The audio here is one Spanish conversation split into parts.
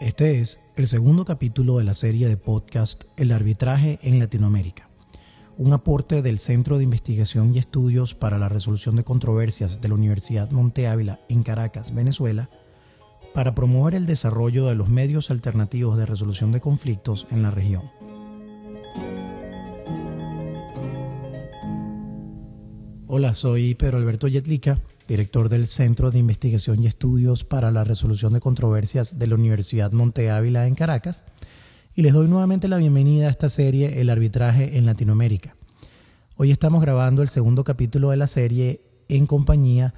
Este es el segundo capítulo de la serie de podcast El arbitraje en Latinoamérica, un aporte del Centro de Investigación y Estudios para la Resolución de Controversias de la Universidad Monte Ávila en Caracas, Venezuela, para promover el desarrollo de los medios alternativos de resolución de conflictos en la región. Hola, soy Pedro Alberto Yetlica, director del Centro de Investigación y Estudios para la Resolución de Controversias de la Universidad Monte Ávila en Caracas, y les doy nuevamente la bienvenida a esta serie El arbitraje en Latinoamérica. Hoy estamos grabando el segundo capítulo de la serie en compañía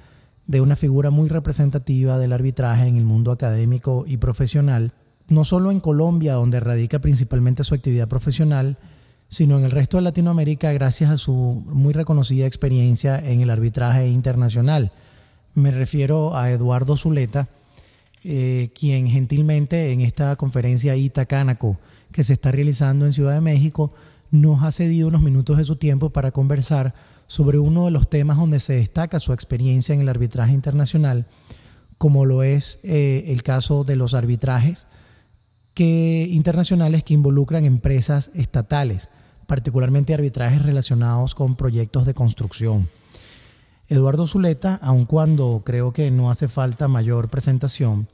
de una figura muy representativa del arbitraje en el mundo académico y profesional, no solo en Colombia, donde radica principalmente su actividad profesional, sino en el resto de Latinoamérica gracias a su muy reconocida experiencia en el arbitraje internacional. Me refiero a Eduardo Zuleta, eh, quien gentilmente en esta conferencia Itacánaco que se está realizando en Ciudad de México nos ha cedido unos minutos de su tiempo para conversar sobre uno de los temas donde se destaca su experiencia en el arbitraje internacional, como lo es eh, el caso de los arbitrajes internacionales que involucran empresas estatales particularmente arbitrajes relacionados con proyectos de construcción. Eduardo Zuleta, aun cuando creo que no hace falta mayor presentación,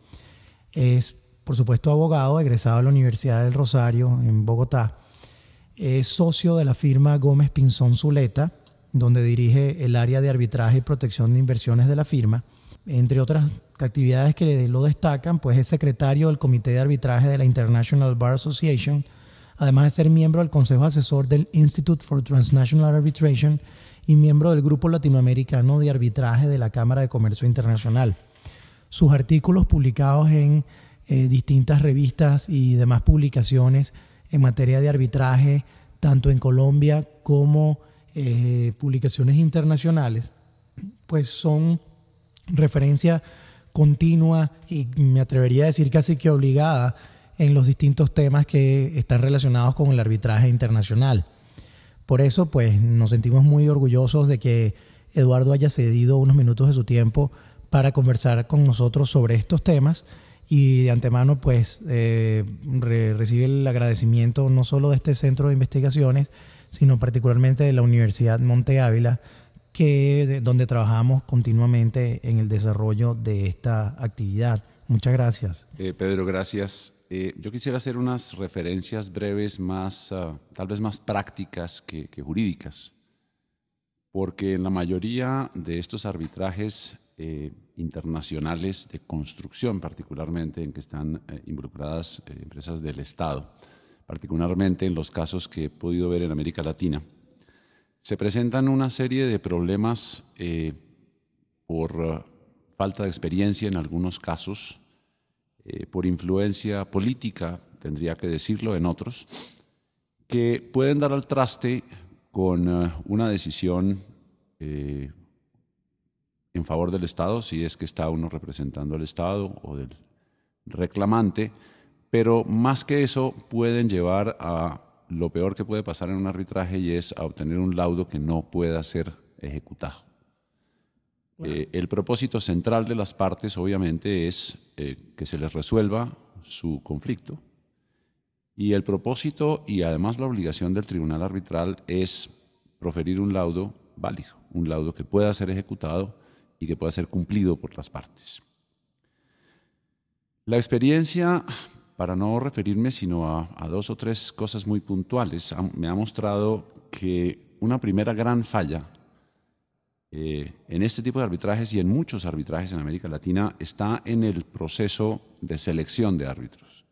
es por supuesto abogado, egresado de la Universidad del Rosario en Bogotá, es socio de la firma Gómez Pinzón Zuleta, donde dirige el área de arbitraje y protección de inversiones de la firma. Entre otras actividades que lo destacan, pues es secretario del Comité de Arbitraje de la International Bar Association, además de ser miembro del Consejo Asesor del Institute for Transnational Arbitration y miembro del Grupo Latinoamericano de Arbitraje de la Cámara de Comercio Internacional. Sus artículos publicados en eh, distintas revistas y demás publicaciones en materia de arbitraje, tanto en Colombia como eh, publicaciones internacionales, pues son referencia continua y me atrevería a decir casi que obligada en los distintos temas que están relacionados con el arbitraje internacional. Por eso, pues, nos sentimos muy orgullosos de que Eduardo haya cedido unos minutos de su tiempo para conversar con nosotros sobre estos temas y de antemano, pues, eh, recibe el agradecimiento no solo de este centro de investigaciones, sino particularmente de la Universidad Monte Ávila, que, donde trabajamos continuamente en el desarrollo de esta actividad. Muchas gracias. Eh, Pedro, gracias eh, yo quisiera hacer unas referencias breves ah, tal vez más prácticas que, jurídicas, porque en la mayoría de estos arbitrajes eh, internacionales de construcción, particularmente en que están eh, involucradas empresas del Estado, particularmente en los casos que he podido ver en América Latina, se presentan una serie de problemas por ah, falta de experiencia en algunos casos, eh, por influencia política, tendría que decirlo, en otros, que pueden dar al traste con eh, una decisión eh, en favor del Estado, si es que está uno representando al Estado o del reclamante, pero más que eso pueden llevar a lo peor que puede pasar en un arbitraje y es a obtener un laudo que no pueda ser ejecutado. Eh, el propósito central de las partes, obviamente, es eh, que se les resuelva su conflicto. Y el propósito y además la obligación del tribunal arbitral es proferir un laudo válido, un laudo que pueda ser ejecutado y que pueda ser cumplido por las partes. La experiencia, para no referirme sino a, dos o tres cosas muy puntuales, me ha mostrado que una primera gran falla eh, en este tipo de arbitrajes y en muchos arbitrajes en América Latina está en el proceso de selección de árbitros.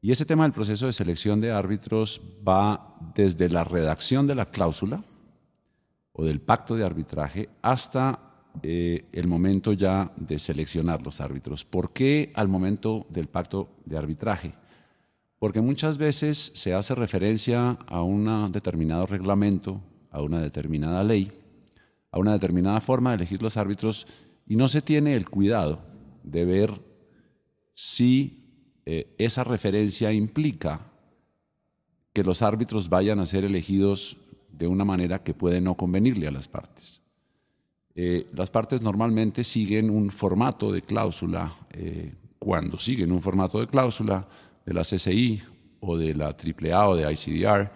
Y ese tema del proceso de selección de árbitros va desde la redacción de la cláusula o del pacto de arbitraje hasta eh, el momento ya de seleccionar los árbitros. ¿Por qué al momento del pacto de arbitraje? Porque muchas veces se hace referencia a un determinado reglamento, a una determinada ley, a una determinada forma de elegir los árbitros y no se tiene el cuidado de ver si eh, esa referencia implica que los árbitros vayan a ser elegidos de una manera que puede no convenirle a las partes. Eh, las partes normalmente siguen un formato de cláusula, eh, cuando siguen un formato de cláusula de la CCI o de la AAA o de ICDR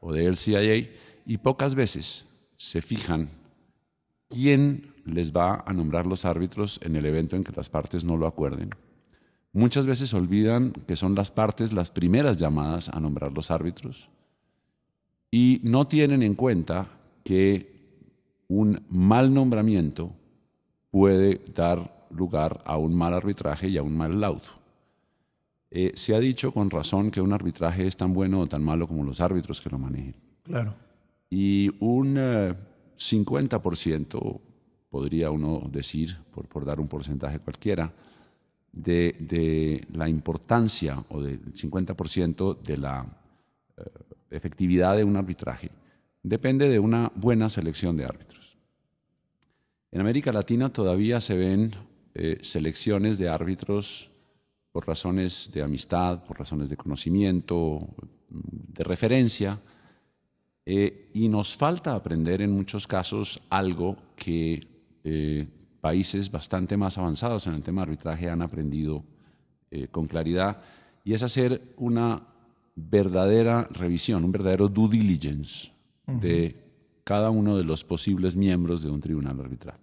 o de CIA y pocas veces se fijan quién les va a nombrar los árbitros en el evento en que las partes no lo acuerden. Muchas veces olvidan que son las partes las primeras llamadas a nombrar los árbitros y no tienen en cuenta que un mal nombramiento puede dar lugar a un mal arbitraje y a un mal laudo. Eh, se ha dicho con razón que un arbitraje es tan bueno o tan malo como los árbitros que lo manejen. Claro. Y un eh, 50%, podría uno decir, por, dar un porcentaje cualquiera, de, la importancia o del 50% de la eh, efectividad de un arbitraje depende de una buena selección de árbitros. En América Latina todavía se ven eh, selecciones de árbitros por razones de amistad, por razones de conocimiento, de referencia, eh, y nos falta aprender en muchos casos algo que eh, países bastante más avanzados en el tema de arbitraje han aprendido eh, con claridad, y es hacer una verdadera revisión, un verdadero due diligence de cada uno de los posibles miembros de un tribunal arbitral.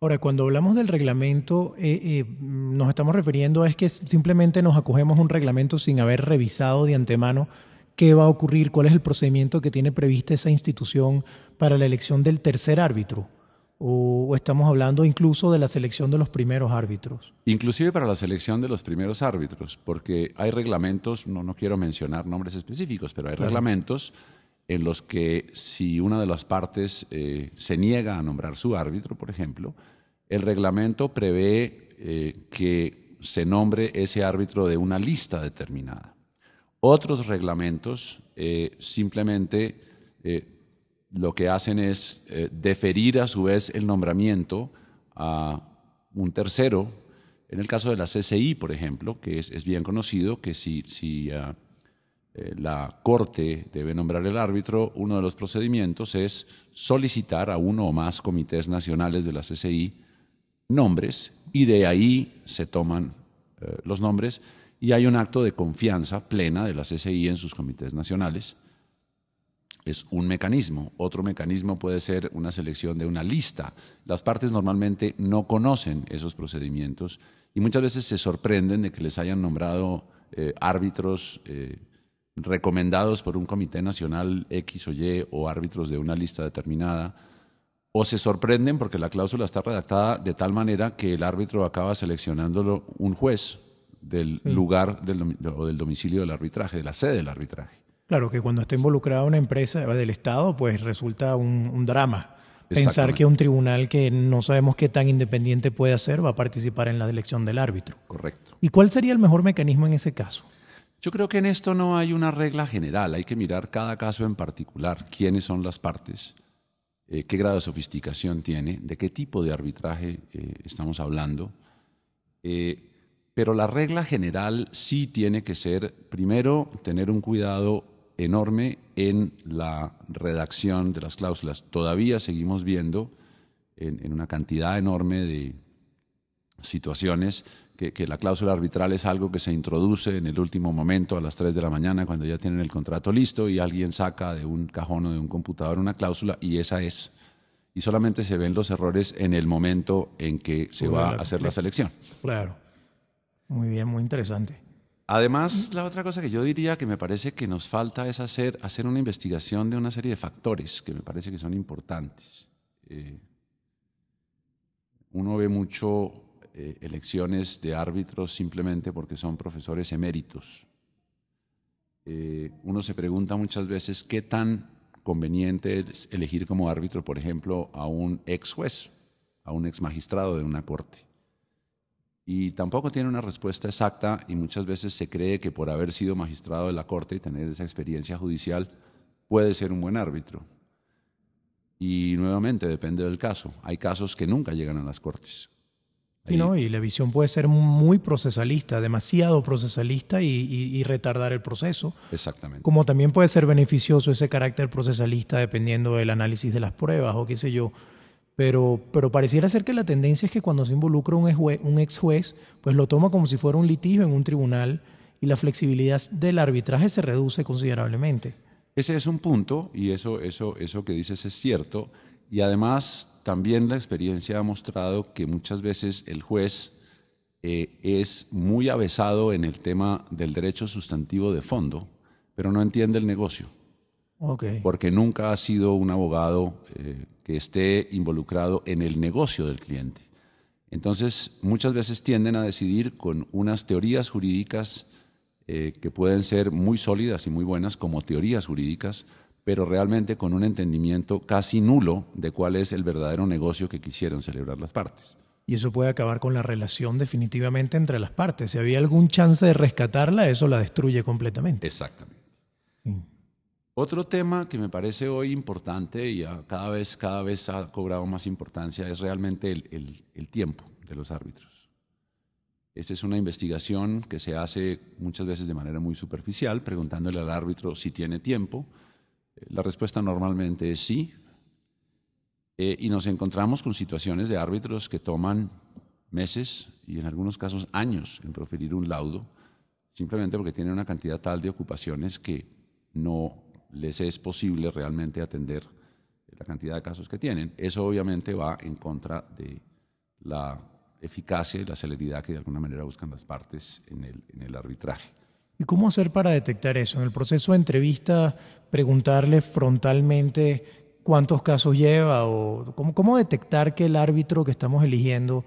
Ahora, cuando hablamos del reglamento, nos estamos refiriendo a es que simplemente nos acogemos a un reglamento sin haber revisado de antemano qué va a ocurrir, cuál es el procedimiento que tiene prevista esa institución para la elección del tercer árbitro. O, estamos hablando incluso de la selección de los primeros árbitros. Inclusive para la selección de los primeros árbitros, porque hay reglamentos, no, no quiero mencionar nombres específicos, pero hay reglamentos en los que si una de las partes eh, se niega a nombrar su árbitro, por ejemplo, el reglamento prevé eh, que se nombre ese árbitro de una lista determinada. Otros reglamentos eh, simplemente eh, lo que hacen es eh, deferir a su vez el nombramiento a un tercero. En el caso de la CCI, por ejemplo, que es, bien conocido que si, ah, la Corte debe nombrar el árbitro, uno de los procedimientos es solicitar a uno o más comités nacionales de la CCI nombres y de ahí se toman los nombres y hay un acto de confianza plena de la CCI en sus comités nacionales. Es un mecanismo. Otro mecanismo puede ser una selección de una lista. Las partes normalmente no conocen esos procedimientos y muchas veces se sorprenden de que les hayan nombrado eh, árbitros eh, recomendados por un comité nacional X o Y o árbitros de una lista determinada o se sorprenden porque la cláusula está redactada de tal manera que el árbitro acaba seleccionándolo un juez del lugar o del domicilio del arbitraje, de la sede del arbitraje. Claro, que cuando está involucrada una empresa del Estado, pues resulta un, drama. Pensar que un tribunal que no sabemos qué tan independiente puede hacer va a participar en la elección del árbitro. Correcto. ¿Y cuál sería el mejor mecanismo en ese caso? Yo creo que en esto no hay una regla general, hay que mirar cada caso en particular, quiénes son las partes, eh, qué grado de sofisticación tiene, de qué tipo de arbitraje eh, estamos hablando. Eh, pero la regla general sí tiene que ser, primero, tener un cuidado enorme en la redacción de las cláusulas. Todavía seguimos viendo en, una cantidad enorme de situaciones que, la cláusula arbitral es algo que se introduce en el último momento a las 3 de la mañana cuando ya tienen el contrato listo y alguien saca de un cajón o de un computador una cláusula y esa es. Y solamente se ven los errores en el momento en que se va a hacer la selección. Claro. Muy bien, muy interesante. Además, la otra cosa que yo diría que me parece que nos falta es hacer, hacer una investigación de una serie de factores que me parece que son importantes. Eh, uno ve mucho eh, elecciones de árbitros simplemente porque son profesores eméritos. Eh, uno se pregunta muchas veces qué tan conveniente es elegir como árbitro, por ejemplo, a un ex juez, a un ex magistrado de una corte y tampoco tiene una respuesta exacta y muchas veces se cree que por haber sido magistrado de la Corte y tener esa experiencia judicial puede ser un buen árbitro. Y nuevamente depende del caso. Hay casos que nunca llegan a las Cortes. No, y la visión puede ser muy procesalista, demasiado procesalista y, retardar el proceso. Exactamente. Como también puede ser beneficioso ese carácter procesalista dependiendo del análisis de las pruebas o qué sé yo. Pero, pareciera ser que la tendencia es que cuando se involucra un, ex juez, pues lo toma como si fuera un litigio en un tribunal y la flexibilidad del arbitraje se reduce considerablemente. Ese es un punto y eso, eso, eso que dices es cierto. Y además también la experiencia ha mostrado que muchas veces el juez eh, es muy avesado en el tema del derecho sustantivo de fondo, pero no entiende el negocio. Porque nunca ha sido un abogado eh, que esté involucrado en el negocio del cliente. Entonces, muchas veces tienden a decidir con unas teorías jurídicas eh, que pueden ser muy sólidas y muy buenas como teorías jurídicas, pero realmente con un entendimiento casi nulo de cuál es el verdadero negocio que quisieron celebrar las partes. Y eso puede acabar con la relación definitivamente entre las partes. Si había algún chance de rescatarla, eso la destruye completamente. Exactamente. Otro tema que me parece hoy importante y cada vez, cada vez ha cobrado más importancia es realmente el, tiempo de los árbitros. Esta es una investigación que se hace muchas veces de manera muy superficial, preguntándole al árbitro si tiene tiempo. Eh, la respuesta normalmente es sí. Eh, y nos encontramos con situaciones de árbitros que toman meses y en algunos casos años en proferir un laudo, simplemente porque tienen una cantidad tal de ocupaciones que no les es posible realmente atender la cantidad de casos que tienen. Eso obviamente va en contra de la eficacia y la celeridad que de alguna manera buscan las partes en el, arbitraje. ¿Y cómo hacer para detectar eso? En el proceso de entrevista, preguntarle frontalmente cuántos casos lleva o cómo detectar que el árbitro que estamos eligiendo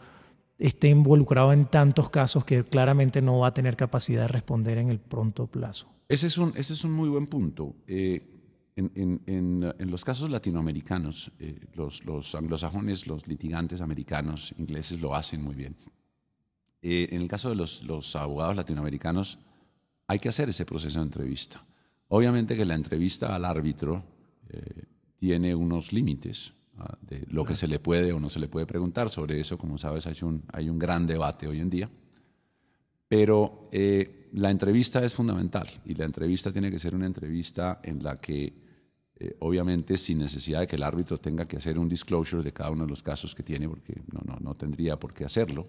esté involucrado en tantos casos que claramente no va a tener capacidad de responder en el pronto plazo. Ese es un, muy buen punto. Eh, en, los casos latinoamericanos, eh, los, anglosajones, los litigantes americanos, ingleses lo hacen muy bien. Eh, en el caso de los, los abogados latinoamericanos, hay que hacer ese proceso de entrevista. Obviamente que la entrevista al árbitro tiene unos límites de lo que se le puede o no se le puede preguntar. Sobre eso, como sabes, hay un, hay un gran debate hoy en día. Pero eh, la entrevista es fundamental y la entrevista tiene que ser una entrevista en la que, eh, obviamente, sin necesidad de que el árbitro tenga que hacer un disclosure de cada uno de los casos que tiene, porque no, no, no tendría por qué hacerlo,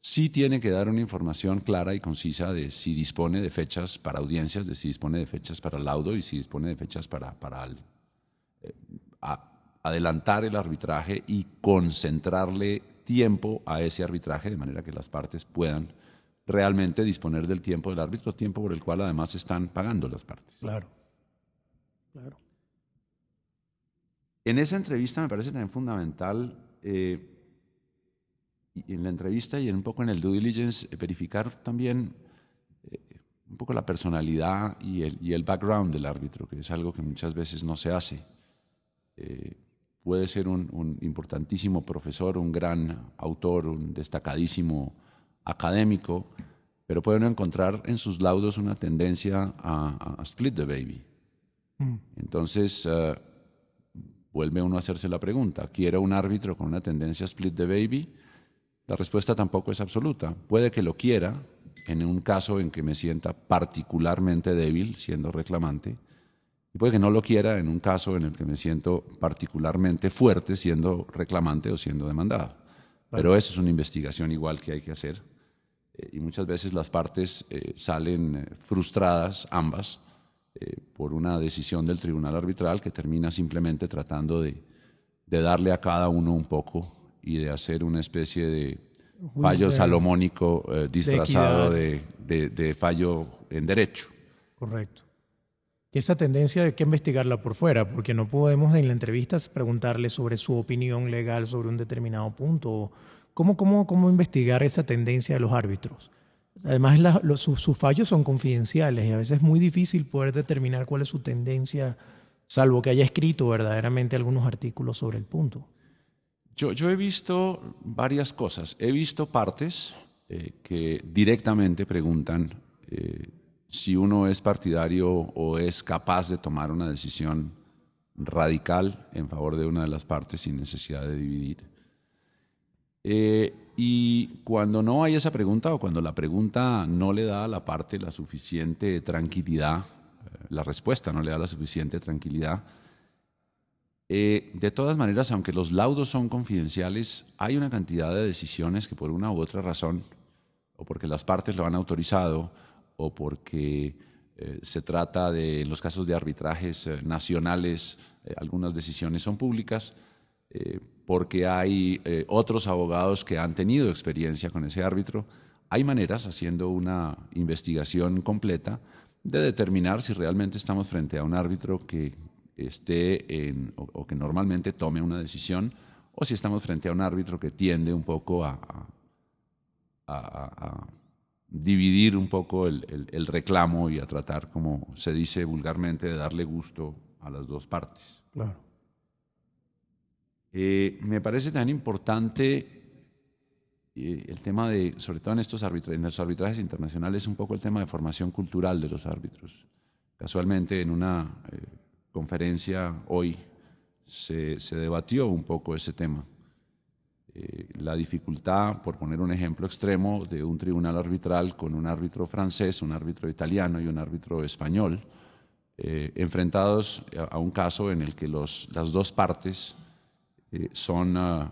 sí tiene que dar una información clara y concisa de si dispone de fechas para audiencias, de si dispone de fechas para laudo y si dispone de fechas para, para el adelantar el arbitraje y concentrarle tiempo a ese arbitraje de manera que las partes puedan realmente disponer del tiempo del árbitro, tiempo por el cual además están pagando las partes. Claro. Claro. En esa entrevista me parece también fundamental, eh, en la entrevista y en un poco en el due diligence, eh, verificar también eh, un poco la personalidad y el, y el, background del árbitro, que es algo que muchas veces no se hace. Eh, puede ser un, importantísimo profesor, un gran autor, un destacadísimo académico, pero puede pueden encontrar en sus laudos una tendencia a, split the baby. Mm. Entonces, eh, vuelve uno a hacerse la pregunta, ¿quiere un árbitro con una tendencia a split the baby? La respuesta tampoco es absoluta. Puede que lo quiera en un caso en que me sienta particularmente débil siendo reclamante, y puede que no lo quiera en un caso en el que me siento particularmente fuerte siendo reclamante o siendo demandado. Pero eso es una investigación igual que hay que hacer eh, y muchas veces las partes eh, salen eh, frustradas ambas por una decisión del tribunal arbitral que termina simplemente tratando de, darle a cada uno un poco y de hacer una especie de fallo salomónico disfrazado de fallo en derecho. Correcto esa tendencia hay que investigarla por fuera, porque no podemos en la entrevista preguntarle sobre su opinión legal sobre un determinado punto. ¿Cómo, cómo investigar esa tendencia de los árbitros? Además, sus, fallos son confidenciales y a veces es muy difícil poder determinar cuál es su tendencia, salvo que haya escrito verdaderamente algunos artículos sobre el punto. Yo, he visto varias cosas. He visto partes eh, que directamente preguntan eh, si uno es partidario o es capaz de tomar una decisión radical en favor de una de las partes sin necesidad de dividir. Eh, y cuando no hay esa pregunta o cuando la pregunta no le da a la parte la suficiente tranquilidad, eh, la respuesta no le da la suficiente tranquilidad, eh, de todas maneras, aunque los laudos son confidenciales, hay una cantidad de decisiones que por una u otra razón, o porque las partes lo han autorizado, o porque eh, se trata de, los casos de arbitrajes eh, nacionales, eh, algunas decisiones son públicas, porque hay otros abogados que han tenido experiencia con ese árbitro. Hay maneras, haciendo una investigación completa, de determinar si realmente estamos frente a un árbitro que esté en, o, que normalmente tome una decisión, o si estamos frente a un árbitro que tiende un poco a dividir un poco el, reclamo y a tratar, como se dice vulgarmente, de darle gusto a las dos partes. Claro. Eh, me parece tan importante eh, el tema de, sobre todo en estos arbitrajes, en los arbitrajes internacionales, un poco el tema de formación cultural de los árbitros. Casualmente en una eh, conferencia hoy se debatió un poco ese tema eh, la dificultad, por poner un ejemplo extremo, de un tribunal arbitral con un árbitro francés, un árbitro italiano y un árbitro español, eh, enfrentados a un caso en el que las dos partes eh, son ah,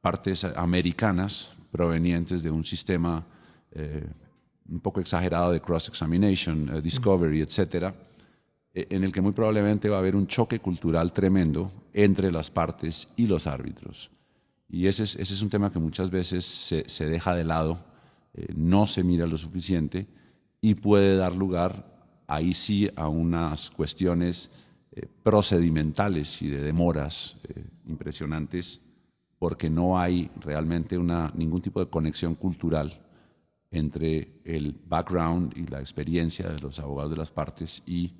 partes americanas provenientes de un sistema un poco exagerado de cross-examination, discovery, etc., en el que muy probablemente va a haber un choque cultural tremendo entre las partes y los árbitros. Y ese es, un tema que muchas veces se, deja de lado, eh, no se mira lo suficiente y puede dar lugar ahí sí a unas cuestiones eh, procedimentales y de demoras eh, impresionantes porque no hay realmente una, ningún tipo de conexión cultural entre el background y la experiencia de los abogados de las partes y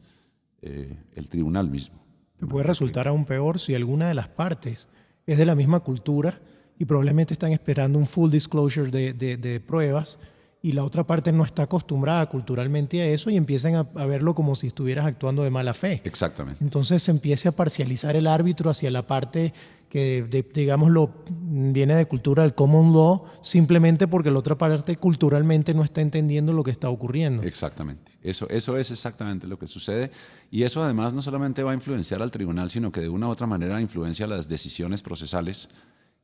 el tribunal mismo. Puede resultar aún peor si alguna de las partes es de la misma cultura y probablemente están esperando un full disclosure de, pruebas y la otra parte no está acostumbrada culturalmente a eso y empiezan a, verlo como si estuvieras actuando de mala fe. Exactamente. Entonces se empieza a parcializar el árbitro hacia la parte que, digamos, digámoslo, viene de cultura del common law, simplemente porque la otra parte culturalmente no está entendiendo lo que está ocurriendo. Exactamente. Eso, eso es exactamente lo que sucede. Y eso además no solamente va a influenciar al tribunal, sino que de una u otra manera influencia las decisiones procesales.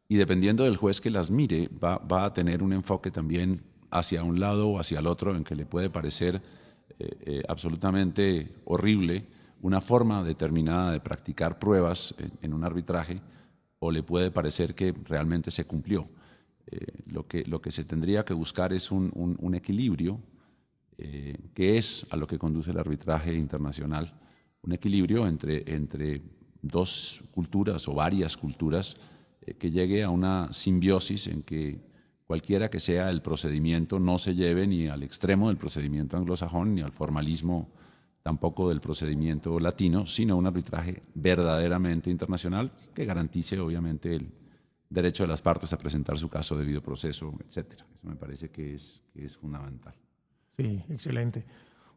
Y dependiendo del juez que las mire, va, va a tener un enfoque también hacia un lado o hacia el otro, en que le puede parecer eh, eh, absolutamente horrible una forma determinada de practicar pruebas en, un arbitraje, o le puede parecer que realmente se cumplió. Eh, lo, que, lo que se tendría que buscar es un, equilibrio, que es a lo que conduce el arbitraje internacional, un equilibrio entre, entre dos culturas o varias culturas que llegue a una simbiosis en que cualquiera que sea el procedimiento, no se lleve ni al extremo del procedimiento anglosajón ni al formalismo tampoco del procedimiento latino, sino un arbitraje verdaderamente internacional que garantice obviamente el derecho de las partes a presentar su caso debido proceso, etcétera. Eso me parece que es, es fundamental. Sí, excelente.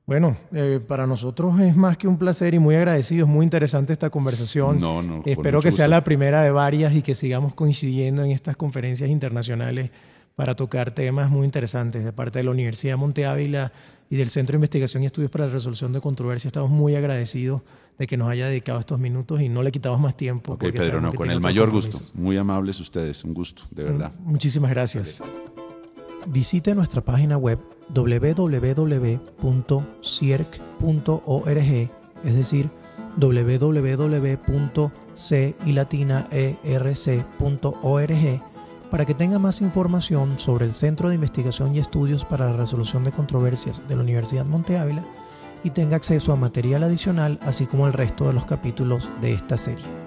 Bueno, eh, para nosotros es más que un placer y muy agradecido, es muy interesante esta conversación. Espero que sea la primera de varias y que sigamos coincidiendo en estas conferencias internacionales para tocar temas muy interesantes de parte de la Universidad Monte Ávila y del Centro de Investigación y Estudios para la Resolución de Controversias. Estamos muy agradecidos de que nos haya dedicado estos minutos y no le quitamos más tiempo. Ok, Pedro, no, con el mayor gusto. Muy amables ustedes, un gusto, de mm, verdad. Muchísimas gracias. Visite nuestra página web www.cierc.org, es decir, www.cilatinaerc.org para que tenga más información sobre el Centro de Investigación y Estudios para la Resolución de Controversias de la Universidad Monte Ávila y tenga acceso a material adicional así como el resto de los capítulos de esta serie.